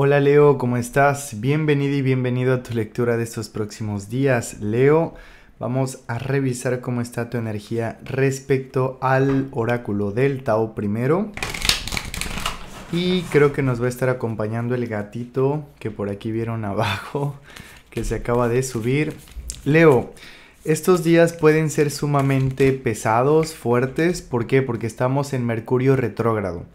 Hola Leo, ¿cómo estás? Bienvenido y bienvenido a tu lectura de estos próximos días. Leo, vamos a revisar cómo está tu energía respecto al oráculo del Tao primero. Y creo que nos va a estar acompañando el gatito que por aquí vieron abajo, que se acaba de subir. Leo, estos días pueden ser sumamente pesados, fuertes. ¿Por qué? Porque estamos en Mercurio retrógrado.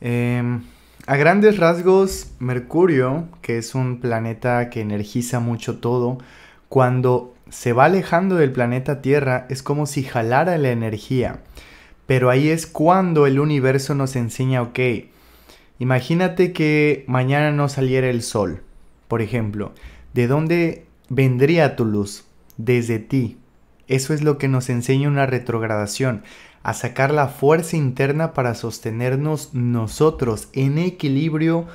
Em, a grandes rasgos, Mercurio, que es un planeta que energiza mucho todo, cuando se va alejando del planeta Tierra es como si jalara la energía. Pero ahí es cuando el universo nos enseña, ok, imagínate que mañana no saliera el sol, por ejemplo, ¿de dónde vendría tu luz? Desde ti. Eso es lo que nos enseña una retrogradación a sacar la fuerza interna para sostenernos nosotros en equilibrio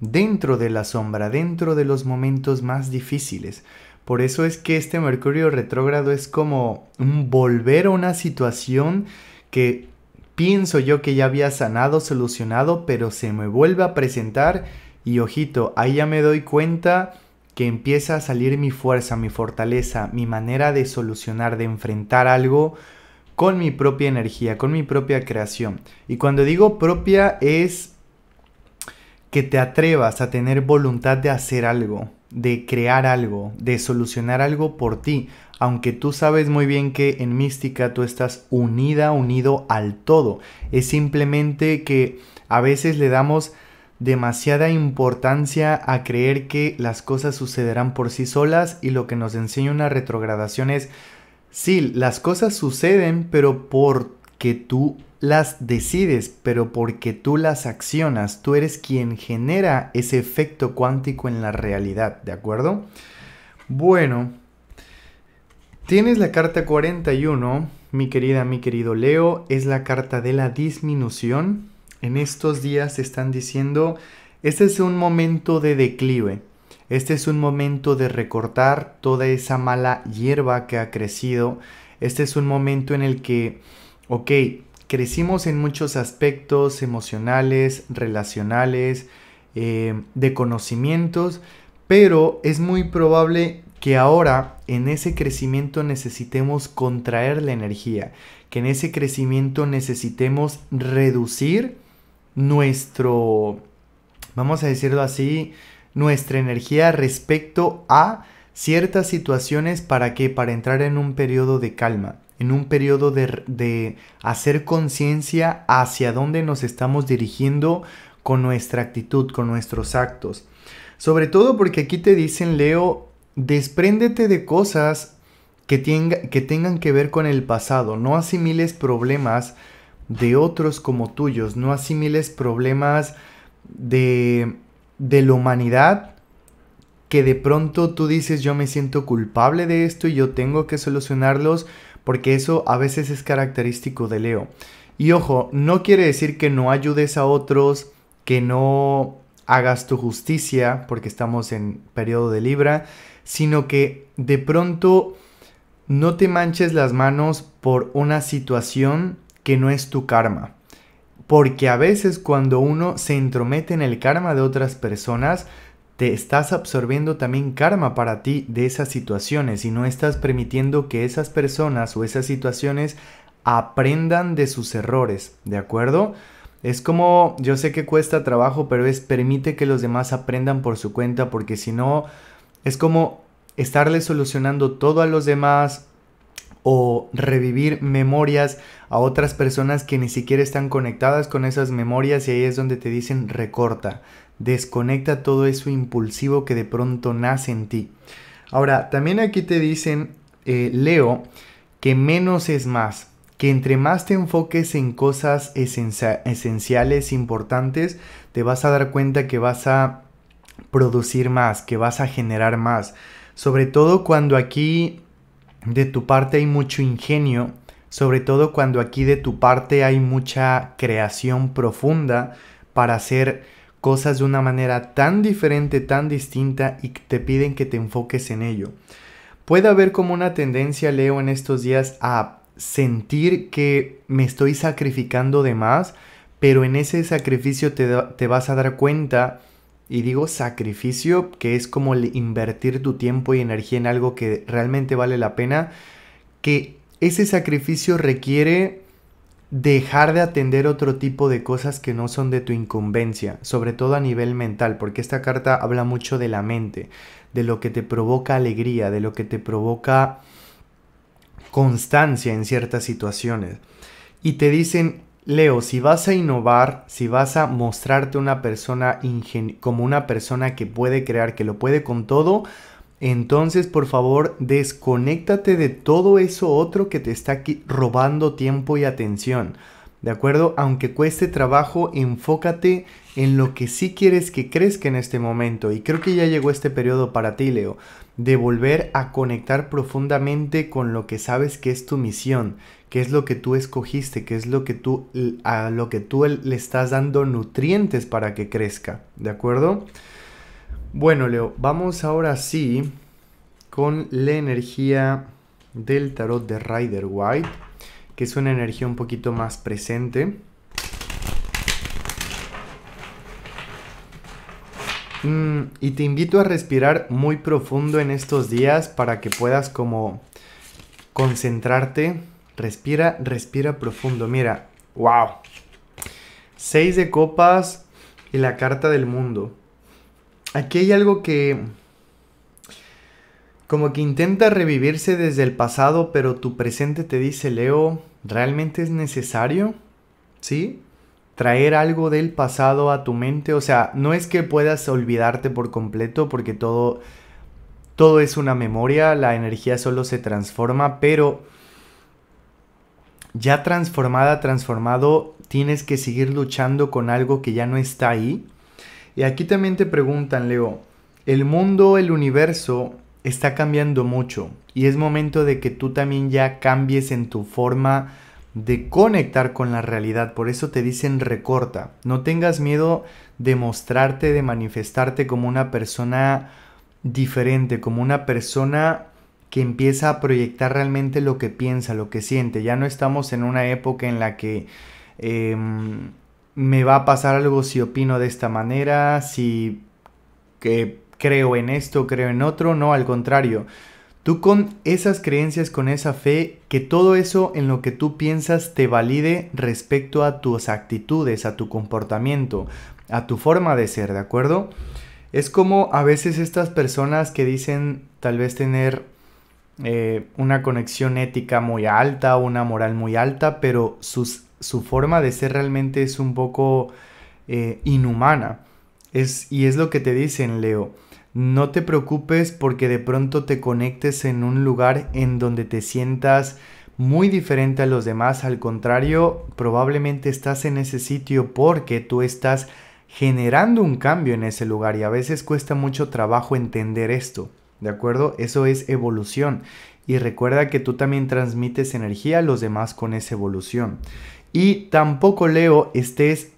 dentro de la sombra, dentro de los momentos más difíciles. Por eso es que este Mercurio retrógrado es como un volver a una situación que pienso yo que ya había sanado, solucionado, pero se me vuelve a presentar y ojito, ahí ya me doy cuenta que empieza a salir mi fuerza, mi fortaleza, mi manera de solucionar, de enfrentar algo con mi propia energía, con mi propia creación. Y cuando digo propia es que te atrevas a tener voluntad de hacer algo, de crear algo, de solucionar algo por ti, aunque tú sabes muy bien que en mística tú estás unida, unido al todo. Es simplemente que a veces le damos demasiada importancia a creer que las cosas sucederán por sí solas y lo que nos enseña una retrogradación es Sí, las cosas suceden, pero porque tú las decides, pero porque tú las accionas, tú eres quien genera ese efecto cuántico en la realidad, ¿de acuerdo? Bueno, tienes la carta 41, mi querida, mi querido Leo, es la carta de la disminución. En estos días están diciendo, este es un momento de declive, este es un momento de recortar toda esa mala hierba que ha crecido. Este es un momento en el que, ok, crecimos en muchos aspectos emocionales, relacionales, eh, de conocimientos, pero es muy probable que ahora en ese crecimiento necesitemos contraer la energía, que en ese crecimiento necesitemos reducir nuestro, vamos a decirlo así, nuestra energía respecto a ciertas situaciones para que para entrar en un periodo de calma, en un periodo de, hacer conciencia hacia dónde nos estamos dirigiendo con nuestra actitud, con nuestros actos. Sobre todo porque aquí te dicen, Leo, despréndete de cosas que, que tengan que ver con el pasado, no asimiles problemas de otros como tuyos, no asimiles problemas de de la humanidad que de pronto tú dices yo me siento culpable de esto y yo tengo que solucionarlos porque eso a veces es característico de Leo. Y ojo, no quiere decir que no ayudes a otros, que no hagas tu justicia, porque estamos en periodo de Libra, sino que de pronto no te manches las manos por una situación que no es tu karma. Porque a veces cuando uno se entromete en el karma de otras personas, te estás absorbiendo también karma para ti de esas situaciones y no estás permitiendo que esas personas o esas situaciones aprendan de sus errores, ¿de acuerdo? Es como, yo sé que cuesta trabajo, pero es permite que los demás aprendan por su cuenta porque si no, es como estarle solucionando todo a los demás, o revivir memorias a otras personas que ni siquiera están conectadas con esas memorias y ahí es donde te dicen recorta, desconecta todo eso impulsivo que de pronto nace en ti. Ahora, también aquí te dicen, eh, Leo, que menos es más, que entre más te enfoques en cosas esenciales, importantes, te vas a dar cuenta que vas a producir más, que vas a generar más. Sobre todo cuando aquí de tu parte hay mucho ingenio, sobre todo cuando aquí de tu parte hay mucha creación profunda para hacer cosas de una manera tan diferente, tan distinta y te piden que te enfoques en ello. Puede haber como una tendencia, Leo, en estos días a sentir que me estoy sacrificando de más, pero en ese sacrificio te, te vas a dar cuenta y digo sacrificio, que es como invertir tu tiempo y energía en algo que realmente vale la pena, que ese sacrificio requiere dejar de atender otro tipo de cosas que no son de tu incumbencia, sobre todo a nivel mental, porque esta carta habla mucho de la mente, de lo que te provoca alegría, de lo que te provoca constancia en ciertas situaciones. Y te dicen, Leo, si vas a innovar, si vas a mostrarte una persona como una persona que puede crear, que lo puede con todo, entonces por favor desconéctate de todo eso otro que te está aquí robando tiempo y atención. ¿De acuerdo? Aunque cueste trabajo, enfócate en lo que sí quieres que crezca en este momento. Y creo que ya llegó este periodo para ti, Leo, de volver a conectar profundamente con lo que sabes que es tu misión, qué es lo que tú escogiste, qué es lo que tú, a lo que tú le estás dando nutrientes para que crezca, ¿de acuerdo? Bueno, Leo, vamos ahora sí con la energía del tarot de Rider White, que es una energía un poquito más presente. Mm, y te invito a respirar muy profundo en estos días para que puedas como concentrarte Respira, respira profundo. Mira, wow. Seis de copas y la carta del mundo. Aquí hay algo que... Como que intenta revivirse desde el pasado, pero tu presente te dice, Leo, ¿realmente es necesario? ¿Sí? Traer algo del pasado a tu mente. O sea, no es que puedas olvidarte por completo, porque todo, todo es una memoria, la energía solo se transforma, pero ya transformada, transformado, tienes que seguir luchando con algo que ya no está ahí. Y aquí también te preguntan, Leo, el mundo, el universo está cambiando mucho y es momento de que tú también ya cambies en tu forma de conectar con la realidad. Por eso te dicen recorta. No tengas miedo de mostrarte, de manifestarte como una persona diferente, como una persona que empieza a proyectar realmente lo que piensa, lo que siente. Ya no estamos en una época en la que em, me va a pasar algo si opino de esta manera, si creo en esto, creo en otro, no, al contrario. Tú con esas creencias, con esa fe, que todo eso en lo que tú piensas te valide respecto a tus actitudes, a tu comportamiento, a tu forma de ser, ¿de acuerdo? Es como a veces estas personas que dicen tal vez tener eh, una conexión ética muy alta, una moral muy alta, pero su forma de ser realmente es un poco eh, inhumana. y es lo que te dicen, Leo. No te preocupes porque de pronto te conectes en un lugar en donde te sientas muy diferente a los demás. Al contrario, probablemente estás en ese sitio porque tú estás generando un cambio en ese lugar y a veces cuesta mucho trabajo entender esto. ¿de acuerdo? Eso es evolución. Y recuerda que tú también transmites energía a los demás con esa evolución. Y tampoco, Leo, estés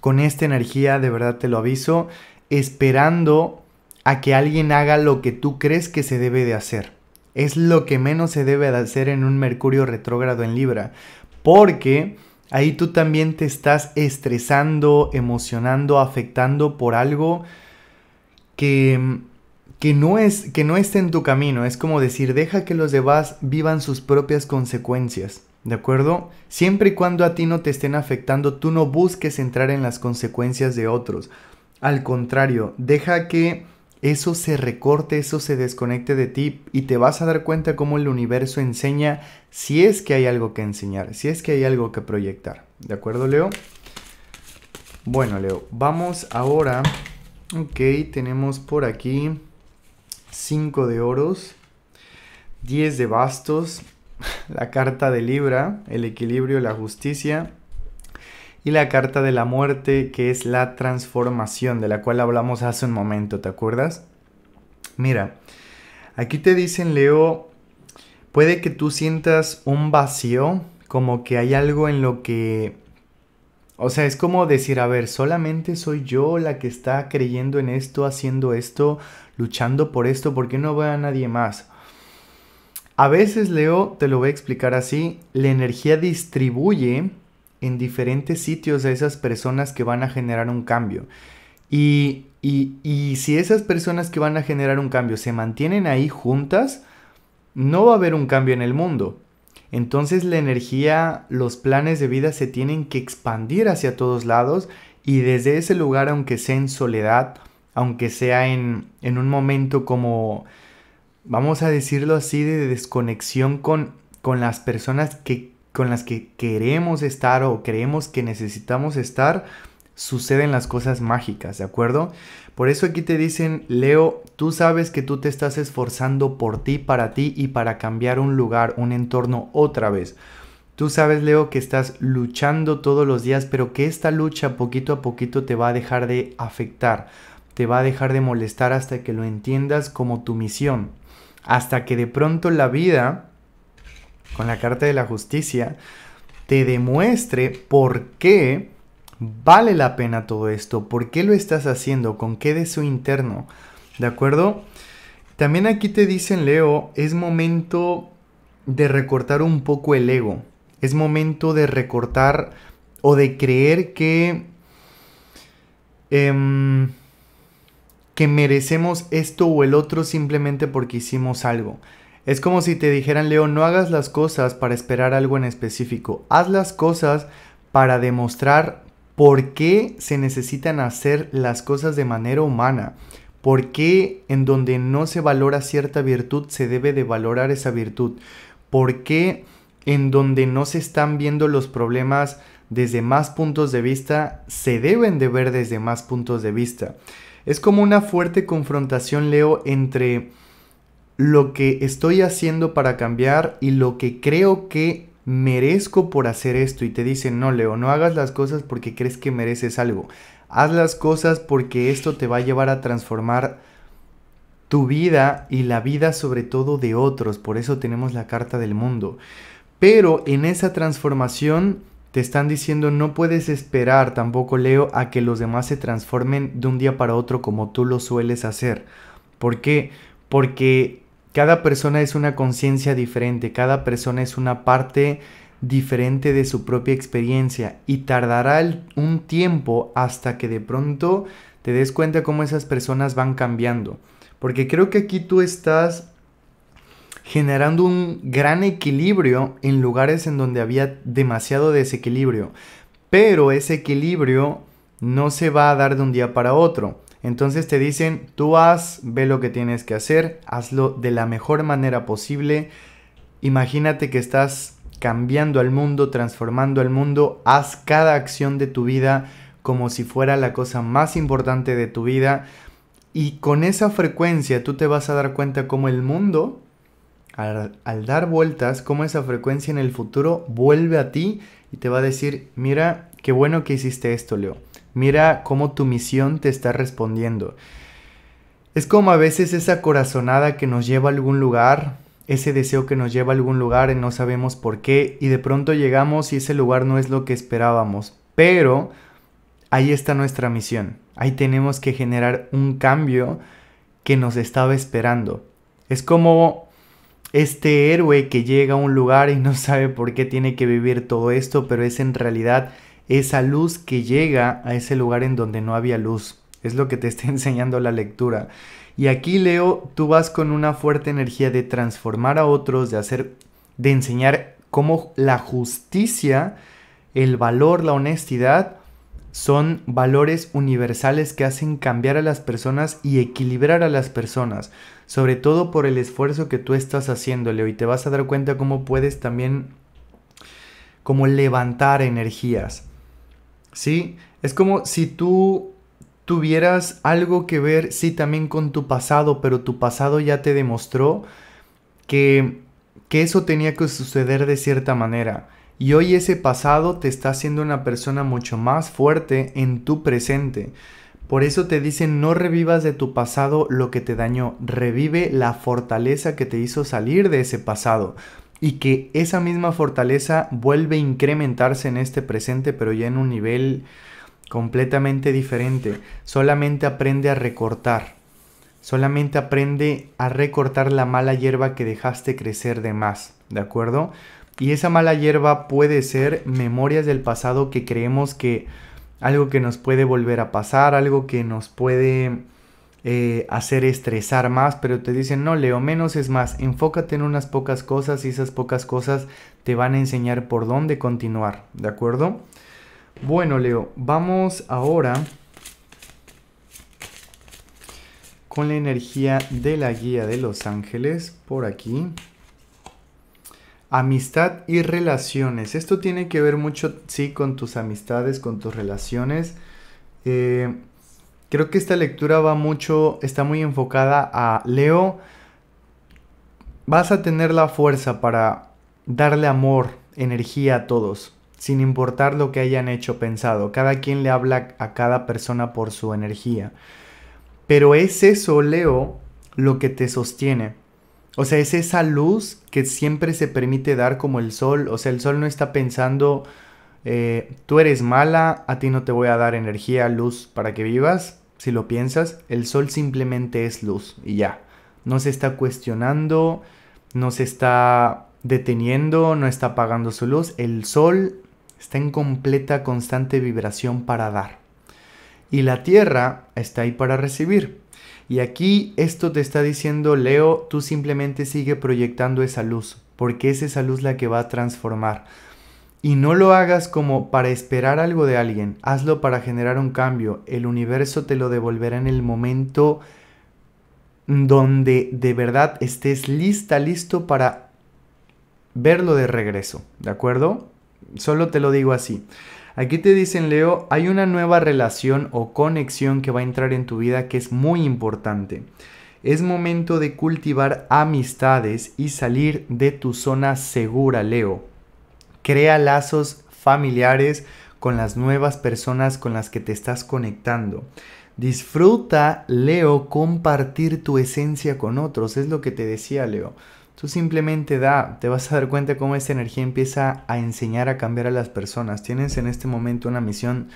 con esta energía, de verdad te lo aviso, esperando a que alguien haga lo que tú crees que se debe de hacer. Es lo que menos se debe de hacer en un Mercurio retrógrado en Libra. Porque ahí tú también te estás estresando, emocionando, afectando por algo que mm, que no, es, que no esté en tu camino. Es como decir, deja que los demás vivan sus propias consecuencias. ¿De acuerdo? Siempre y cuando a ti no te estén afectando, tú no busques entrar en las consecuencias de otros. Al contrario, deja que eso se recorte, eso se desconecte de ti y te vas a dar cuenta cómo el universo enseña si es que hay algo que enseñar, si es que hay algo que proyectar. ¿De acuerdo, Leo? Bueno, Leo, vamos ahora. Ok, tenemos por aquí. 5 de oros, 10 de bastos, la carta de Libra, el equilibrio, la justicia, y la carta de la muerte, que es la transformación, de la cual hablamos hace un momento, ¿te acuerdas? Mira, aquí te dicen, Leo, puede que tú sientas un vacío, como que hay algo en lo que... O sea, es como decir, a ver, solamente soy yo la que está creyendo en esto, haciendo esto, luchando por esto porque no veo a nadie más. A veces, Leo, te lo voy a explicar así, la energía distribuye en diferentes sitios a esas personas que van a generar un cambio. Y, y, si esas personas que van a generar un cambio se mantienen ahí juntas, no va a haber un cambio en el mundo. Entonces la energía, los planes de vida se tienen que expandir hacia todos lados y desde ese lugar, aunque sea en soledad, aunque sea en, un momento como, vamos a decirlo así, de desconexión con, con las personas que, con las que queremos estar o creemos que necesitamos estar, suceden las cosas mágicas, ¿de acuerdo? Por eso aquí te dicen, Leo, tú sabes que tú te estás esforzando por ti, para ti y para cambiar un lugar, un entorno otra vez. Tú sabes, Leo, que estás luchando todos los días, pero que esta lucha poquito a poquito te va a dejar de afectar te va a dejar de molestar hasta que lo entiendas como tu misión. Hasta que de pronto la vida, con la carta de la justicia, te demuestre por qué vale la pena todo esto, por qué lo estás haciendo, con qué de su interno. ¿De acuerdo? También aquí te dicen, Leo, es momento de recortar un poco el ego. Es momento de recortar o de creer que... Em, que merecemos esto o el otro simplemente porque hicimos algo. Es como si te dijeran, Leo, no hagas las cosas para esperar algo en específico, haz las cosas para demostrar por qué se necesitan hacer las cosas de manera humana, por qué en donde no se valora cierta virtud se debe de valorar esa virtud, por qué en donde no se están viendo los problemas desde más puntos de vista se deben de ver desde más puntos de vista. Es como una fuerte confrontación, Leo, entre lo que estoy haciendo para cambiar y lo que creo que merezco por hacer esto. Y te dicen, no, Leo, no hagas las cosas porque crees que mereces algo. Haz las cosas porque esto te va a llevar a transformar tu vida y la vida sobre todo de otros. Por eso tenemos la carta del mundo. Pero en esa transformación te están diciendo no puedes esperar tampoco, Leo, a que los demás se transformen de un día para otro como tú lo sueles hacer. ¿Por qué? Porque cada persona es una conciencia diferente, cada persona es una parte diferente de su propia experiencia y tardará un tiempo hasta que de pronto te des cuenta cómo esas personas van cambiando. Porque creo que aquí tú estás generando un gran equilibrio en lugares en donde había demasiado desequilibrio. Pero ese equilibrio no se va a dar de un día para otro. Entonces te dicen, tú haz, ve lo que tienes que hacer, hazlo de la mejor manera posible. Imagínate que estás cambiando al mundo, transformando al mundo, haz cada acción de tu vida como si fuera la cosa más importante de tu vida. Y con esa frecuencia tú te vas a dar cuenta como el mundo al, dar vueltas, cómo esa frecuencia en el futuro vuelve a ti y te va a decir, mira, qué bueno que hiciste esto, Leo. Mira cómo tu misión te está respondiendo. Es como a veces esa corazonada que nos lleva a algún lugar, ese deseo que nos lleva a algún lugar y no sabemos por qué, y de pronto llegamos y ese lugar no es lo que esperábamos. Pero ahí está nuestra misión. Ahí tenemos que generar un cambio que nos estaba esperando. Es como este héroe que llega a un lugar y no sabe por qué tiene que vivir todo esto, pero es en realidad esa luz que llega a ese lugar en donde no había luz. Es lo que te está enseñando la lectura. Y aquí, Leo, tú vas con una fuerte energía de transformar a otros, de hacer, de enseñar cómo la justicia, el valor, la honestidad son valores universales que hacen cambiar a las personas y equilibrar a las personas, sobre todo por el esfuerzo que tú estás haciéndole y te vas a dar cuenta cómo puedes también como levantar energías. ¿Sí? Es como si tú tuvieras algo que ver, sí, también con tu pasado, pero tu pasado ya te demostró que, que eso tenía que suceder de cierta manera y hoy ese pasado te está haciendo una persona mucho más fuerte en tu presente. Por eso te dicen no revivas de tu pasado lo que te dañó, revive la fortaleza que te hizo salir de ese pasado y que esa misma fortaleza vuelve a incrementarse en este presente, pero ya en un nivel completamente diferente. Solamente aprende a recortar. Solamente aprende a recortar la mala hierba que dejaste crecer de más, ¿de acuerdo? Y esa mala hierba puede ser memorias del pasado que creemos que algo que nos puede volver a pasar, algo que nos puede eh, hacer estresar más, pero te dicen, no, Leo, menos es más, enfócate en unas pocas cosas y esas pocas cosas te van a enseñar por dónde continuar, ¿de acuerdo? Bueno, Leo, vamos ahora con la energía de la guía de los ángeles por aquí. Amistad y relaciones. Esto tiene que ver mucho, sí, con tus amistades, con tus relaciones. Eh, creo que esta lectura va mucho, está muy enfocada a Leo. Vas a tener la fuerza para darle amor, energía a todos, sin importar lo que hayan hecho pensado. Cada quien le habla a cada persona por su energía. Pero es eso, Leo, lo que te sostiene. O sea, es esa luz que siempre se permite dar como el sol. O sea, el sol no está pensando, eh, tú eres mala, a ti no te voy a dar energía, luz para que vivas. Si lo piensas, el sol simplemente es luz y ya. No se está cuestionando, no se está deteniendo, no está apagando su luz. El sol está en completa, constante vibración para dar. Y la tierra está ahí para recibir. Y aquí esto te está diciendo, Leo, tú simplemente sigue proyectando esa luz, porque es esa luz la que va a transformar. Y no lo hagas como para esperar algo de alguien, hazlo para generar un cambio. El universo te lo devolverá en el momento donde de verdad estés lista, listo para verlo de regreso, ¿de acuerdo? Solo te lo digo así. Aquí te dicen, Leo, hay una nueva relación o conexión que va a entrar en tu vida que es muy importante. Es momento de cultivar amistades y salir de tu zona segura, Leo. Crea lazos familiares con las nuevas personas con las que te estás conectando. Disfruta, Leo, compartir tu esencia con otros. Es lo que te decía, Leo. Tú simplemente da, te vas a dar cuenta cómo esa energía empieza a enseñar a cambiar a las personas. Tienes en este momento una misión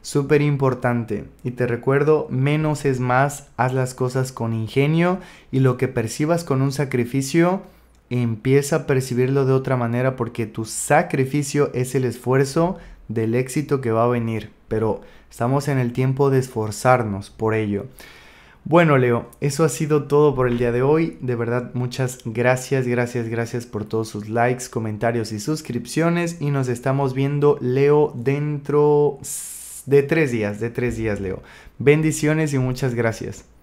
súper importante. Y te recuerdo, menos es más, haz las cosas con ingenio y lo que percibas con un sacrificio, empieza a percibirlo de otra manera porque tu sacrificio es el esfuerzo del éxito que va a venir. Pero estamos en el tiempo de esforzarnos por ello. Bueno, Leo, eso ha sido todo por el día de hoy. De verdad, muchas gracias, gracias, gracias por todos sus likes, comentarios y suscripciones. Y nos estamos viendo, Leo, dentro de tres días, de tres días, Leo. Bendiciones y muchas gracias.